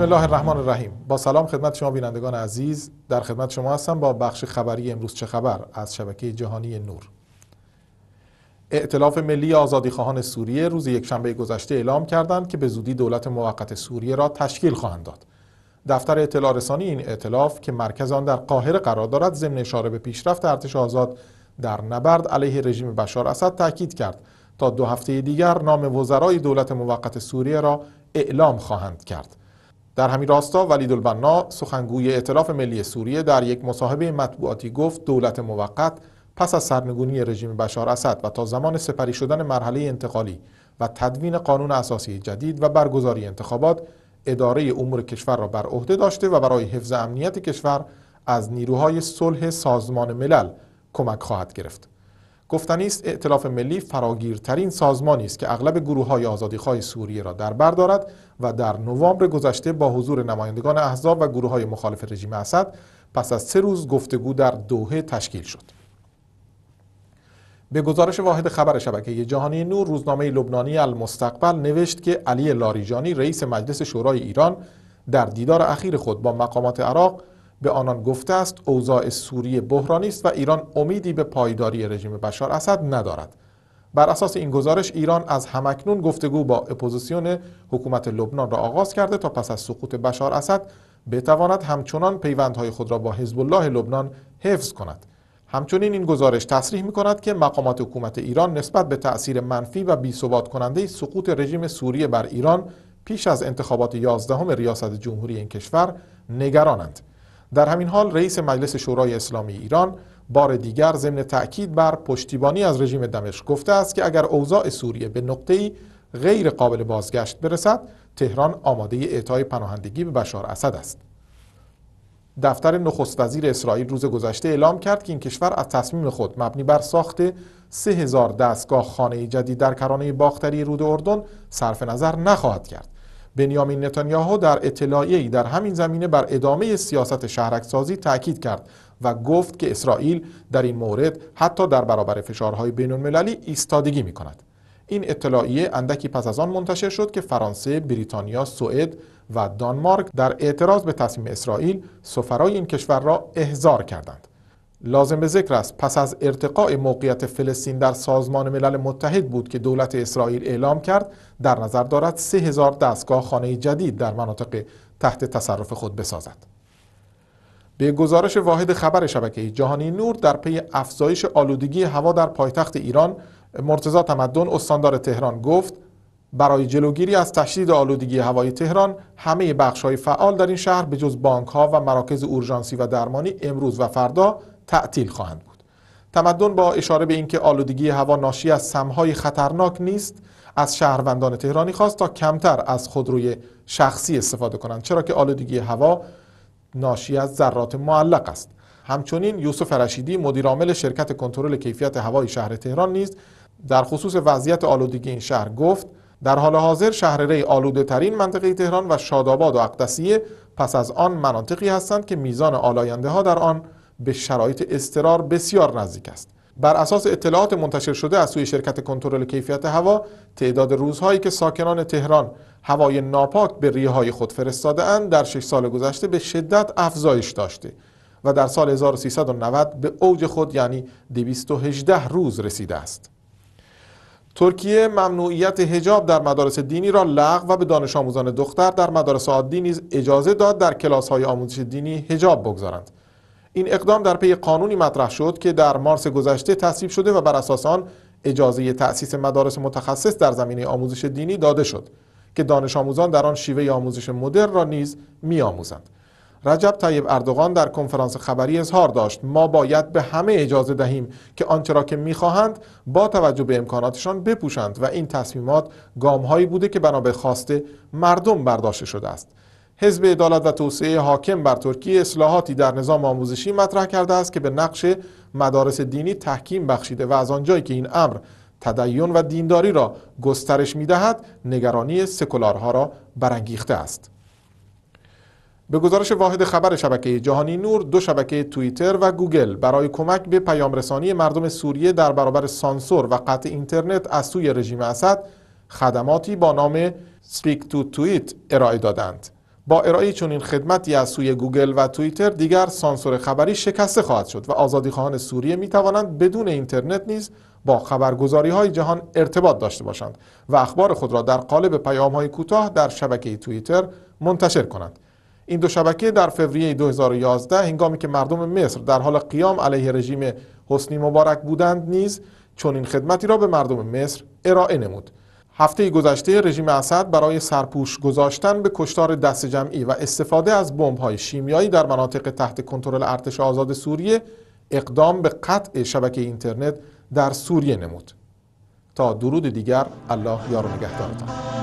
بسم الله الرحمن الرحیم با سلام خدمت شما بینندگان عزیز در خدمت شما هستم با بخش خبری امروز چه خبر از شبکه جهانی نور ائتلاف ملی آزادی آزادیخواهان سوریه روز یکشنبه گذشته اعلام کردند که به زودی دولت موقت سوریه را تشکیل خواهند داد دفتر اطلاع رسانی این ائتلاف که مرکز آن در قاهره قرار دارد ضمن اشاره به پیشرفت ارتش آزاد در نبرد علیه رژیم بشار اسد تاکید کرد تا دو هفته دیگر نام وزرای دولت موقت سوریه را اعلام خواهند کرد در همین راستا ولید البنا سخنگوی اعتلاف ملی سوریه در یک مصاحبه مطبوعاتی گفت دولت موقت پس از سرنگونی رژیم بشار اسد و تا زمان سپری شدن مرحله انتقالی و تدوین قانون اساسی جدید و برگزاری انتخابات اداره امور کشور را بر عهده داشته و برای حفظ امنیت کشور از نیروهای صلح سازمان ملل کمک خواهد گرفت گفتنی است ائتلاف ملی فراگیرترین سازمانی است که اغلب گروه های آزادیخواه سوریه را در بر دارد و در نوامبر گذشته با حضور نمایندگان احزاب و گروه های مخالف رژیم اسد پس از سه روز گفتگو در دوحه تشکیل شد. به گزارش واحد خبر شبکه جهانی نور روزنامه لبنانی المستقبل نوشت که علی لاریجانی رئیس مجلس شورای ایران در دیدار اخیر خود با مقامات عراق به آنان گفته است اوضاع سوریه بحرانی است و ایران امیدی به پایداری رژیم بشار اسد ندارد بر اساس این گزارش ایران از همکنون گفتگو با اپوزیسیون حکومت لبنان را آغاز کرده تا پس از سقوط بشار اسد بتواند همچنان پیوندهای خود را با حزب الله لبنان حفظ کند همچنین این گزارش تصریح می کند که مقامات حکومت ایران نسبت به تأثیر منفی و ثبات کننده سقوط رژیم سوریه بر ایران پیش از انتخابات 11 ریاست جمهوری این کشور نگرانند در همین حال رئیس مجلس شورای اسلامی ایران بار دیگر ضمن تأکید بر پشتیبانی از رژیم دمشق گفته است که اگر اوضاع سوریه به نقطه‌ای غیر قابل بازگشت برسد تهران آماده اعطای پناهندگی به بشار اسد است دفتر نخست وزیر اسرائیل روز گذشته اعلام کرد که این کشور از تصمیم خود مبنی بر ساخت 3000 دستگاه خانه جدید در کرانه باختری رود اردن صرف نظر نخواهد کرد بنیامین نتانیاهو در اطلاعیه‌ای در همین زمینه بر ادامه سیاست شهرکسازی تاکید کرد و گفت که اسرائیل در این مورد حتی در برابر فشارهای بین‌المللی ایستادگی کند. این اطلاعیه اندکی پس از آن منتشر شد که فرانسه، بریتانیا، سوئد و دانمارک در اعتراض به تصمیم اسرائیل سفرای این کشور را احضار کردند. لازم به ذکر است پس از ارتقاء موقعیت فلسطین در سازمان ملل متحد بود که دولت اسرائیل اعلام کرد در نظر دارد 3000 دستگاه خانه جدید در مناطق تحت تصرف خود بسازد. به گزارش واحد خبر شبکه جهانی نور در پی افزایش آلودگی هوا در پایتخت ایران مرتزا تمدن استاندار تهران گفت برای جلوگیری از تشدید آلودگی هوای تهران همه بخش های فعال در این شهر به جز بانک ها و مراکز اورژانسی و درمانی امروز و فردا تعطیل خواهند بود تمدن با اشاره به اینکه آلودگی هوا ناشی از سمهای خطرناک نیست از شهروندان تهرانی خواست تا کمتر از خودروی شخصی استفاده کنند چرا که آلودگی هوا ناشی از ذرات معلق است همچنین یوسف رشیدی مدیرعامل شرکت کنترل کیفیت هوای شهر تهران نیز در خصوص وضعیت آلودگی این شهر گفت در حال حاضر شهر ری آلوده ترین منطقه تهران و شاداباد و اقدسیه پس از آن مناطقی هستند که میزان آلاینده ها در آن به شرایط استرار بسیار نزدیک است بر اساس اطلاعات منتشر شده از سوی شرکت کنترل کیفیت هوا تعداد روزهایی که ساکنان تهران هوای ناپاک به ریه های خود فرستاده اند در 6 سال گذشته به شدت افزایش داشته و در سال 1390 به اوج خود یعنی 218 روز رسیده است ترکیه ممنوعیت هجاب در مدارس دینی را لغو و به دانش آموزان دختر در مدارس عادی نیز اجازه داد در کلاس های آموزش دینی هجاب بگذارند این اقدام در پی قانونی مطرح شد که در مارس گذشته تصویب شده و بر اساس آن اجازه تأسیس مدارس متخصص در زمینه آموزش دینی داده شد که دانش آموزان در آن شیوه آموزش مدرن را نیز آموزند رجب طیب اردوغان در کنفرانس خبری اظهار داشت ما باید به همه اجازه دهیم که آنچه را که میخواهند با توجه به امکاناتشان بپوشند و این تصمیمات گامهایی بوده که بنا به خواسته مردم برداشته شده است حزب عدالت و توسعه حاکم بر ترکیه اصلاحاتی در نظام آموزشی مطرح کرده است که به نقش مدارس دینی تحکیم بخشیده و از آنجایی که این امر تدین و دینداری را گسترش میدهد نگرانی سکولارها را برانگیخته است به گزارش واحد خبر شبکه جهانی نور دو شبکه توییتر و گوگل برای کمک به پیامرسانی مردم سوریه در برابر سانسور و قطع اینترنت از سوی رژیم اسد خدماتی با نام سپیک تو تویت ارائه دادند با ارائه چنین خدمتی از سوی گوگل و توییتر دیگر سانسور خبری شکسته خواهد شد و آزادیخواهان سوریه می توانند بدون اینترنت نیز با خبرگزاری های جهان ارتباط داشته باشند و اخبار خود را در قالب پیام های کوتاه در شبکه توییتر منتشر کنند این دو شبکه در فوریه 2011 هنگامی که مردم مصر در حال قیام علیه رژیم حسنی مبارک بودند نیز این خدمتی را به مردم مصر ارائه نمود هفته گذشته رژیم اسد برای سرپوش گذاشتن به کشتار دست جمعی و استفاده از بمب‌های شیمیایی در مناطق تحت کنترل ارتش آزاد سوریه اقدام به قطع شبکه اینترنت در سوریه نمود تا درود دیگر الله یار نگهدارتان